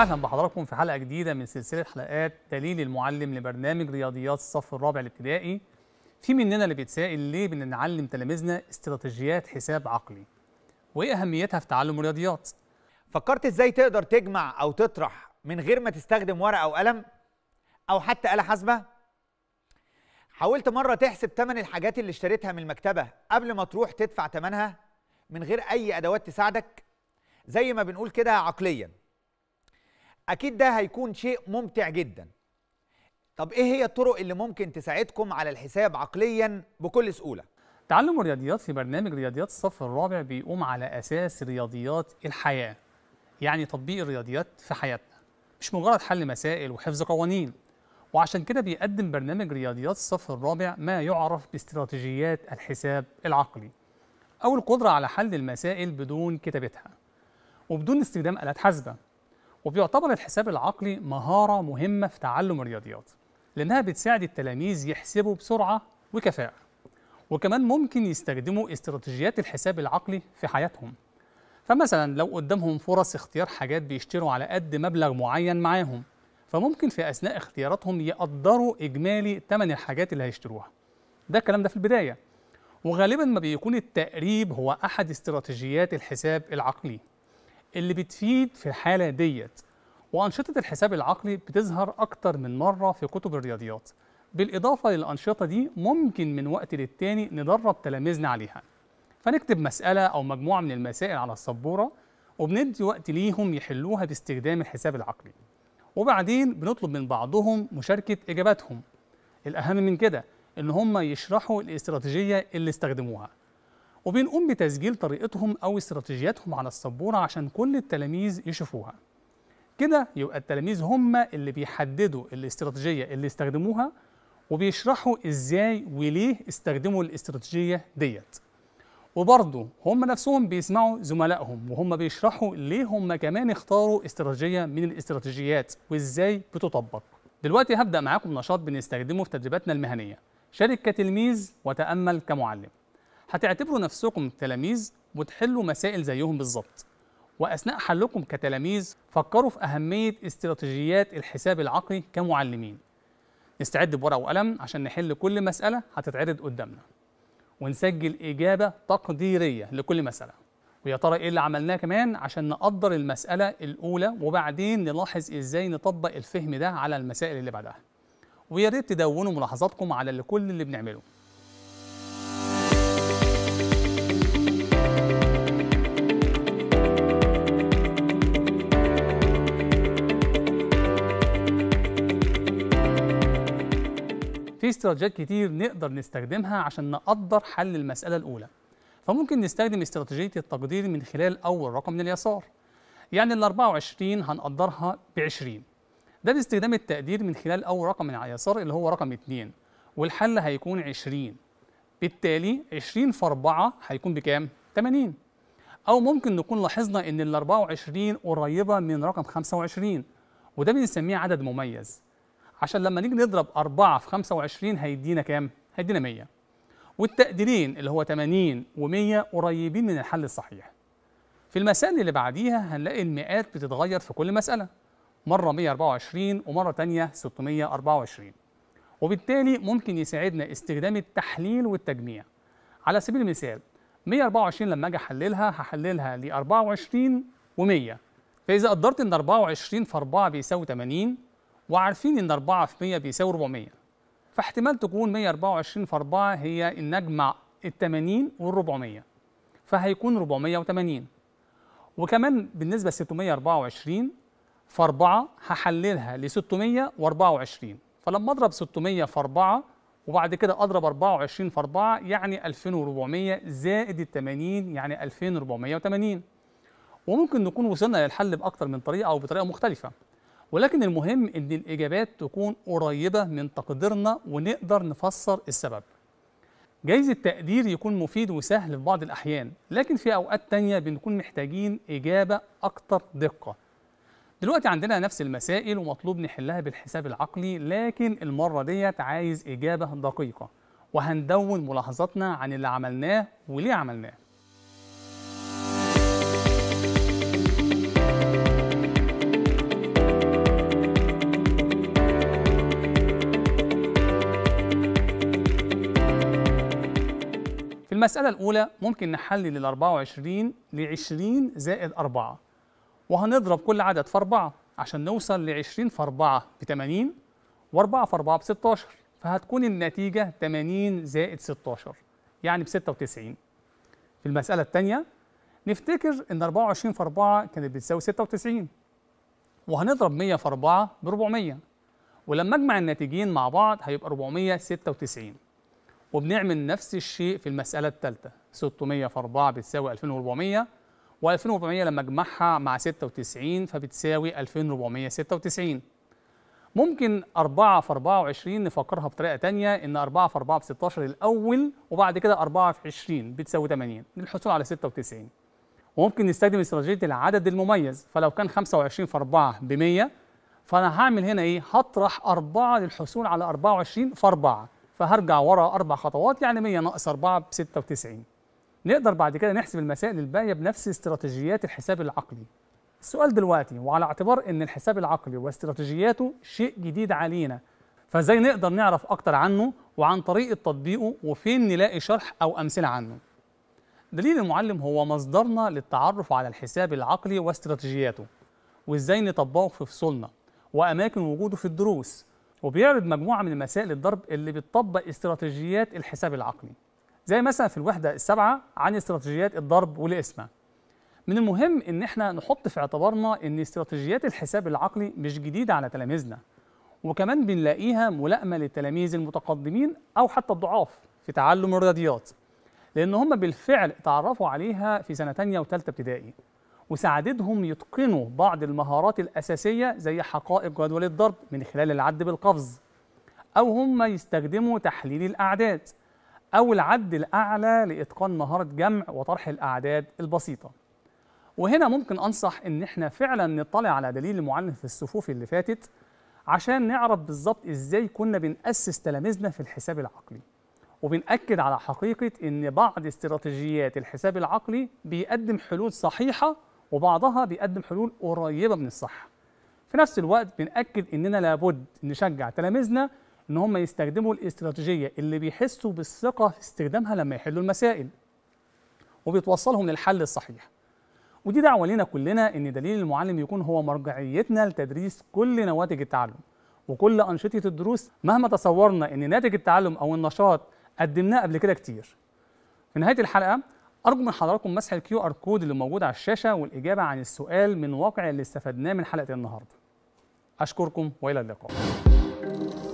اهلا بحضراتكم في حلقه جديده من سلسله حلقات دليل المعلم لبرنامج رياضيات الصف الرابع الابتدائي في مننا اللي بيتسائل ليه بنعلم تلاميذنا استراتيجيات حساب عقلي وايه اهميتها في تعلم الرياضيات فكرت ازاي تقدر تجمع او تطرح من غير ما تستخدم ورقه وقلم او حتى آلة حاسبه حاولت مره تحسب ثمن الحاجات اللي اشتريتها من المكتبه قبل ما تروح تدفع ثمنها من غير اي ادوات تساعدك زي ما بنقول كده عقليا اكيد ده هيكون شيء ممتع جدا طب ايه هي الطرق اللي ممكن تساعدكم على الحساب عقليا بكل سهوله تعلم الرياضيات في برنامج رياضيات الصف الرابع بيقوم على اساس رياضيات الحياه يعني تطبيق الرياضيات في حياتنا مش مجرد حل مسائل وحفظ قوانين وعشان كده بيقدم برنامج رياضيات الصف الرابع ما يعرف باستراتيجيات الحساب العقلي أو القدرة على حل المسائل بدون كتابتها وبدون استخدام آلات حاسبة وبيعتبر الحساب العقلي مهارة مهمة في تعلم الرياضيات لأنها بتساعد التلاميذ يحسبوا بسرعة وكفاءة وكمان ممكن يستخدموا استراتيجيات الحساب العقلي في حياتهم فمثلا لو قدامهم فرص اختيار حاجات بيشتروا على قد مبلغ معين معاهم فممكن في أثناء اختياراتهم يقدروا إجمالي ثمن الحاجات اللي هيشتروها ده الكلام ده في البداية وغالبا ما بيكون التقريب هو أحد استراتيجيات الحساب العقلي اللي بتفيد في الحالة ديت وأنشطة الحساب العقلي بتظهر أكتر من مرة في كتب الرياضيات بالإضافة للأنشطة دي ممكن من وقت للتاني ندرب تلاميذنا عليها فنكتب مسألة أو مجموعة من المسائل على السبورة وبندي وقت ليهم يحلوها باستخدام الحساب العقلي وبعدين بنطلب من بعضهم مشاركة إجاباتهم الأهم من كده إن هم يشرحوا الاستراتيجية اللي استخدموها وبنقوم بتسجيل طريقتهم أو استراتيجياتهم على السبورة عشان كل التلاميذ يشوفوها كده يبقى التلاميذ هم اللي بيحددوا الاستراتيجية اللي استخدموها وبيشرحوا إزاي وليه استخدموا الاستراتيجية ديت وبرضه هم نفسهم بيسمعوا زملائهم وهم بيشرحوا ليه هم كمان اختاروا استراتيجية من الاستراتيجيات وإزاي بتطبق دلوقتي هبدأ معاكم نشاط بنستخدمه في تدريباتنا المهنية شارك كتلميذ وتأمل كمعلم هتعتبروا نفسكم تلاميذ وتحلوا مسائل زيهم بالظبط وأثناء حلكم كتلاميذ فكروا في أهمية استراتيجيات الحساب العقلي كمعلمين نستعد بورقة وقلم عشان نحل كل مسألة هتتعرض قدامنا ونسجل إجابة تقديرية لكل مسألة ويا ترى إيه اللي عملناه كمان عشان نقدر المسألة الأولى وبعدين نلاحظ إزاي نطبق الفهم ده على المسائل اللي بعدها ويا ريت تدونوا ملاحظاتكم على اللي كل اللي بنعمله في استراتيجيات كتير نقدر نستخدمها عشان نقدر حل المسألة الأولى فممكن نستخدم استراتيجية التقدير من خلال أول رقم من اليسار يعني ال 24 هنقدرها ب 20 ده باستخدام التقدير من خلال أول رقم من على اليسار اللي هو رقم 2 والحل هيكون 20 بالتالي 20 في 4 هيكون بكام؟ 80 أو ممكن نكون لاحظنا إن ال 24 قريبة من رقم 25 وده بنسميه عدد مميز عشان لما نيجي نضرب 4 في 25 هيدينا كام؟ هيدينا 100 والتقديرين اللي هو 80 و100 قريبين من الحل الصحيح في المسائل اللي بعديها هنلاقي المئات بتتغير في كل مسألة مرة 124 ومرة تانية 624 وبالتالي ممكن يساعدنا استخدام التحليل والتجميع على سبيل المثال 124 لما اجي احللها هحللها ل 24 و100 فاذا قدرت ان 24 في 4 بيساوي 80 وعارفين ان 4 في 100 بيساوي 400 فاحتمال تكون 124 في 4 هي ان نجمع ال 80 وال 400 فهيكون 480 وكمان بالنسبه ل 624 في 4 هحللها ل 624 فلما اضرب 600 في 4 وبعد كده اضرب 24 في 4 يعني 2400 زائد ال 80 يعني 2480 وممكن نكون وصلنا للحل باكثر من طريقه او بطريقه مختلفه ولكن المهم ان الاجابات تكون قريبه من تقديرنا ونقدر نفسر السبب جايز التقدير يكون مفيد وسهل في بعض الأحيان لكن في أوقات تانية بنكون محتاجين إجابة أكتر دقة دلوقتي عندنا نفس المسائل ومطلوب نحلها بالحساب العقلي لكن المرة ديت عايز إجابة دقيقة وهندون ملاحظاتنا عن اللي عملناه وليه عملناه المسألة الأولى ممكن نحلل ال 24 ل 20 زائد 4 وهنضرب كل عدد في 4 عشان نوصل ل 20 في 4 ب 80 و4 في 4 ب 16 فهتكون النتيجة 80 زائد 16 يعني ب 96 في المسألة الثانية نفتكر إن 24 في 4 كانت بتساوي 96 وهنضرب 100 في 4 ب 400 ولما أجمع النتيجين مع بعض هيبقى 496 وبنعمل نفس الشيء في المسألة الثالثة 600 في 4 بتساوي 2400 و2400 لما اجمعها مع 96 فبتساوي 2496 ممكن 4 في 24 نفكرها بطريقة تانية إن 4 في 4 ب 16 الأول وبعد كده 4 في 20 بتساوي 80 للحصول على 96 وممكن نستخدم استراتيجية العدد المميز فلو كان 25 في 4 ب 100 فأنا هعمل هنا إيه؟ هطرح 4 للحصول على 24 في 4 فهرجع ورا أربع خطوات يعني 100 ناقص 4 ب 96 نقدر بعد كده نحسب المسائل الباقية بنفس استراتيجيات الحساب العقلي السؤال دلوقتي وعلى اعتبار ان الحساب العقلي واستراتيجياته شيء جديد علينا فازاي نقدر نعرف اكتر عنه وعن طريقه تطبيقه وفين نلاقي شرح او امثله عنه دليل المعلم هو مصدرنا للتعرف على الحساب العقلي واستراتيجياته وازاي نطبقه في فصولنا واماكن وجوده في الدروس وبيعرض مجموعه من مسائل الضرب اللي بتطبق استراتيجيات الحساب العقلي زي مثلا في الوحده السابعه عن استراتيجيات الضرب والقسمه من المهم ان احنا نحط في اعتبارنا ان استراتيجيات الحساب العقلي مش جديده على تلاميذنا وكمان بنلاقيها ملائمه للتلاميذ المتقدمين او حتى الضعاف في تعلم الرياضيات لان هم بالفعل اتعرفوا عليها في سنه تانية وثالثه ابتدائي وساعدتهم يتقنوا بعض المهارات الأساسية زي حقائق جدول الضرب من خلال العد بالقفز أو هم يستخدموا تحليل الأعداد أو العد الأعلى لإتقان مهارة جمع وطرح الأعداد البسيطة وهنا ممكن أنصح إن إحنا فعلا نطلع على دليل المعلم في الصفوف اللي فاتت عشان نعرف بالظبط إزاي كنا بنأسس تلاميذنا في الحساب العقلي وبنأكد على حقيقة إن بعض استراتيجيات الحساب العقلي بيقدم حلول صحيحة وبعضها بيقدم حلول قريبه من الصح في نفس الوقت بنأكد اننا لابد نشجع تلاميذنا ان هم يستخدموا الاستراتيجيه اللي بيحسوا بالثقه في استخدامها لما يحلوا المسائل وبتوصلهم للحل الصحيح ودي دعوه لنا كلنا ان دليل المعلم يكون هو مرجعيتنا لتدريس كل نواتج التعلم وكل انشطه الدروس مهما تصورنا ان ناتج التعلم او النشاط قدمناه قبل كده كتير في نهايه الحلقه أرجو من حضراتكم مسح الكيو آر كود اللي موجود على الشاشة والإجابة عن السؤال من واقع اللي استفدناه من حلقة النهاردة أشكركم وإلى اللقاء